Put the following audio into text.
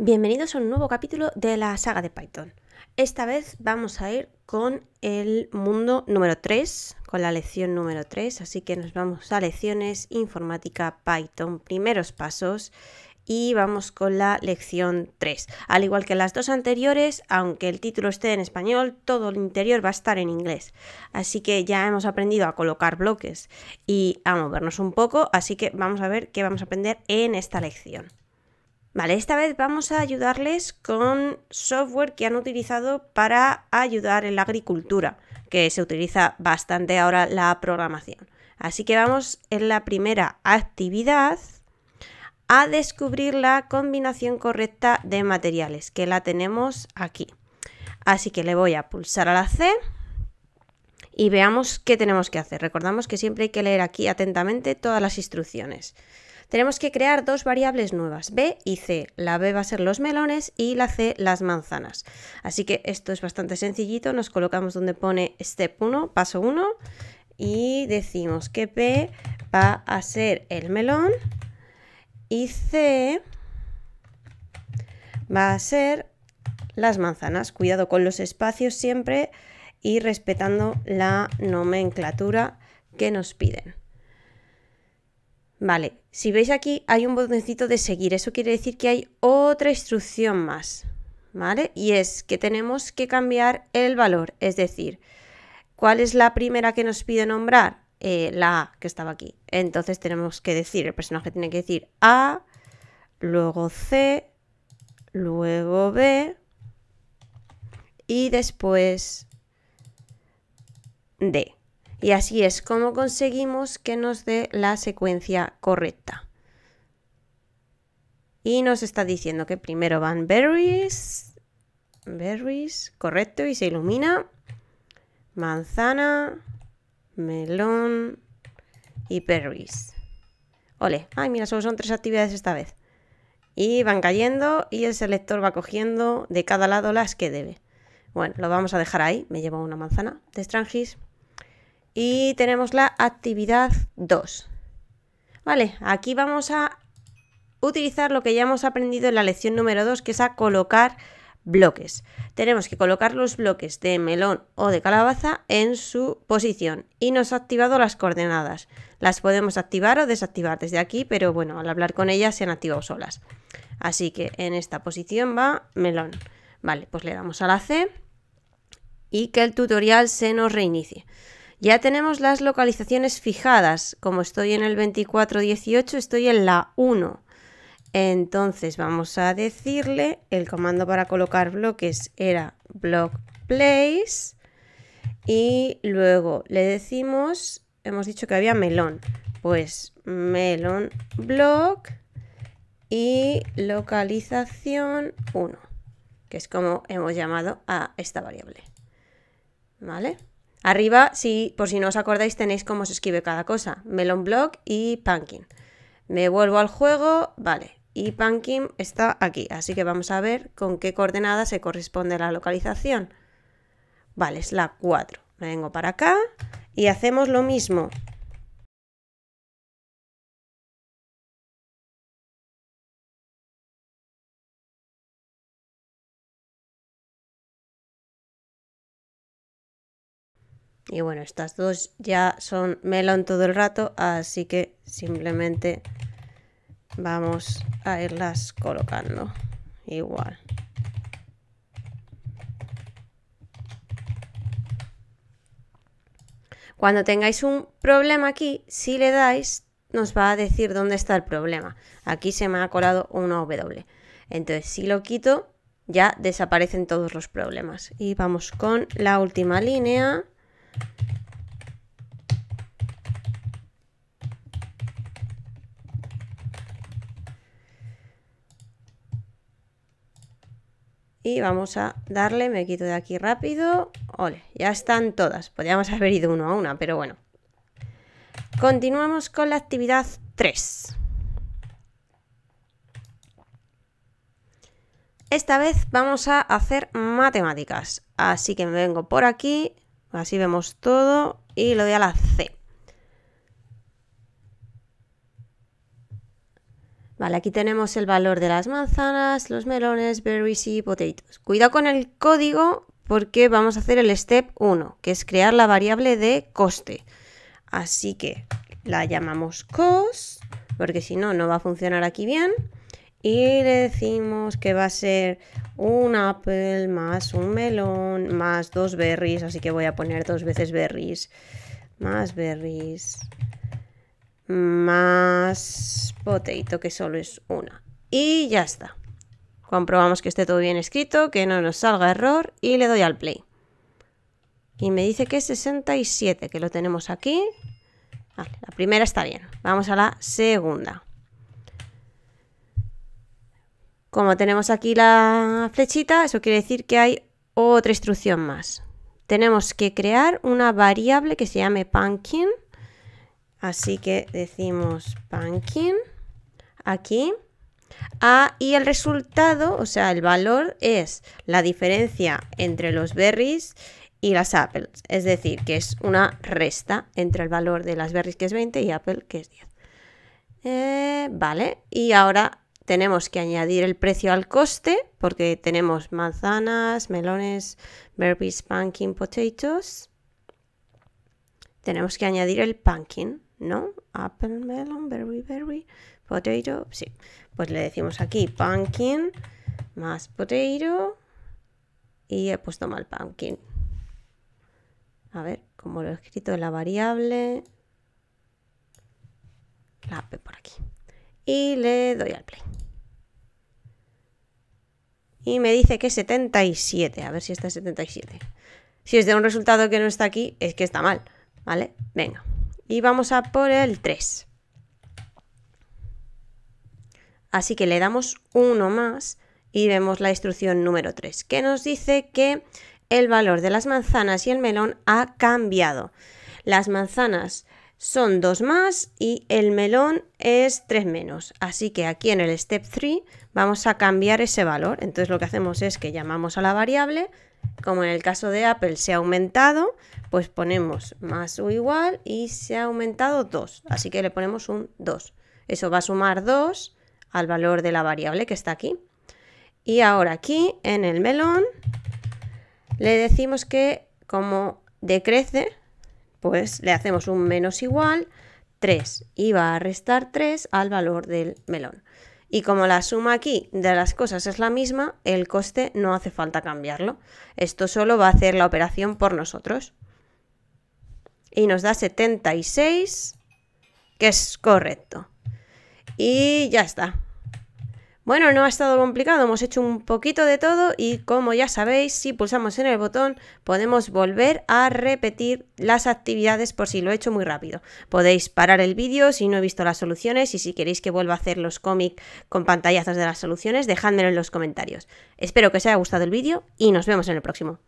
Bienvenidos a un nuevo capítulo de la saga de Python. Esta vez vamos a ir con el mundo número 3, con la lección número 3, así que nos vamos a lecciones informática Python, primeros pasos, y vamos con la lección 3. Al igual que las dos anteriores, aunque el título esté en español, todo el interior va a estar en inglés. Así que ya hemos aprendido a colocar bloques y a movernos un poco, así que vamos a ver qué vamos a aprender en esta lección. Vale, esta vez vamos a ayudarles con software que han utilizado para ayudar en la agricultura, que se utiliza bastante ahora la programación. Así que vamos en la primera actividad a descubrir la combinación correcta de materiales, que la tenemos aquí. Así que le voy a pulsar a la C y veamos qué tenemos que hacer. Recordamos que siempre hay que leer aquí atentamente todas las instrucciones tenemos que crear dos variables nuevas, b y c. La b va a ser los melones y la c las manzanas. Así que esto es bastante sencillito, nos colocamos donde pone step 1, paso 1, y decimos que b va a ser el melón y c va a ser las manzanas. Cuidado con los espacios siempre y respetando la nomenclatura que nos piden. Vale, si veis aquí hay un botoncito de seguir, eso quiere decir que hay otra instrucción más, ¿vale? Y es que tenemos que cambiar el valor, es decir, ¿cuál es la primera que nos pide nombrar? Eh, la A que estaba aquí. Entonces tenemos que decir, el personaje tiene que decir A, luego C, luego B y después D. Y así es como conseguimos que nos dé la secuencia correcta. Y nos está diciendo que primero van berries, berries, correcto, y se ilumina. Manzana, melón y berries. Ole, ay mira, solo son tres actividades esta vez. Y van cayendo y el selector va cogiendo de cada lado las que debe. Bueno, lo vamos a dejar ahí. Me llevo una manzana de Strangis. Y tenemos la actividad 2. Vale, aquí vamos a utilizar lo que ya hemos aprendido en la lección número 2, que es a colocar bloques. Tenemos que colocar los bloques de melón o de calabaza en su posición y nos ha activado las coordenadas. Las podemos activar o desactivar desde aquí, pero bueno, al hablar con ellas se han activado solas. Así que en esta posición va melón. Vale, pues le damos a la C y que el tutorial se nos reinicie. Ya tenemos las localizaciones fijadas. Como estoy en el 2418, estoy en la 1. Entonces vamos a decirle, el comando para colocar bloques era block place y luego le decimos, hemos dicho que había melón, pues melón block y localización 1, que es como hemos llamado a esta variable. ¿Vale? Arriba, si, por si no os acordáis, tenéis cómo se escribe cada cosa. melonBlock y Pumpkin. Me vuelvo al juego, vale. Y Pumpkin está aquí, así que vamos a ver con qué coordenada se corresponde la localización. Vale, es la 4. Me vengo para acá y hacemos lo mismo. Y bueno, estas dos ya son melón todo el rato, así que simplemente vamos a irlas colocando igual. Cuando tengáis un problema aquí, si le dais, nos va a decir dónde está el problema. Aquí se me ha colado una W. Entonces, si lo quito, ya desaparecen todos los problemas. Y vamos con la última línea. Y vamos a darle, me quito de aquí rápido. Ole, ya están todas. Podríamos haber ido uno a una, pero bueno. Continuamos con la actividad 3. Esta vez vamos a hacer matemáticas. Así que me vengo por aquí. Así vemos todo y lo doy a la C. Vale, aquí tenemos el valor de las manzanas, los melones, berries y potatoes. Cuidado con el código porque vamos a hacer el step 1, que es crear la variable de coste. Así que la llamamos cost, porque si no, no va a funcionar aquí bien. Y le decimos que va a ser un apple, más un melón, más dos berries, así que voy a poner dos veces berries, más berries, más potato, que solo es una. Y ya está. Comprobamos que esté todo bien escrito, que no nos salga error y le doy al play. Y me dice que es 67, que lo tenemos aquí. Vale, la primera está bien. Vamos a la segunda. Como tenemos aquí la flechita, eso quiere decir que hay otra instrucción más. Tenemos que crear una variable que se llame pumpkin. Así que decimos pumpkin aquí. y el resultado, o sea, el valor es la diferencia entre los berries y las apples. Es decir, que es una resta entre el valor de las berries que es 20 y apple que es 10. Eh, vale, y ahora tenemos que añadir el precio al coste porque tenemos manzanas, melones, berries, pumpkin, potatoes. Tenemos que añadir el pumpkin, ¿no? Apple, melon, berry, berry, potato, sí. Pues le decimos aquí pumpkin más potato y he puesto mal pumpkin. A ver, como lo he escrito en la variable, la P por aquí. Y le doy al play. Y me dice que 77. A ver si está 77. Si es de un resultado que no está aquí, es que está mal. ¿Vale? Venga. Y vamos a por el 3. Así que le damos uno más y vemos la instrucción número 3, que nos dice que el valor de las manzanas y el melón ha cambiado. Las manzanas son 2 más y el melón es 3 menos. Así que aquí en el step 3 vamos a cambiar ese valor. Entonces lo que hacemos es que llamamos a la variable, como en el caso de Apple se ha aumentado, pues ponemos más o igual y se ha aumentado 2. Así que le ponemos un 2. Eso va a sumar 2 al valor de la variable que está aquí. Y ahora aquí en el melón le decimos que como decrece, pues le hacemos un menos igual 3 y va a restar 3 al valor del melón. Y como la suma aquí de las cosas es la misma, el coste no hace falta cambiarlo. Esto solo va a hacer la operación por nosotros. Y nos da 76, que es correcto. Y ya está. Bueno, no ha estado complicado, hemos hecho un poquito de todo y como ya sabéis, si pulsamos en el botón podemos volver a repetir las actividades por si lo he hecho muy rápido. Podéis parar el vídeo si no he visto las soluciones y si queréis que vuelva a hacer los cómics con pantallazos de las soluciones, dejádmelo en los comentarios. Espero que os haya gustado el vídeo y nos vemos en el próximo.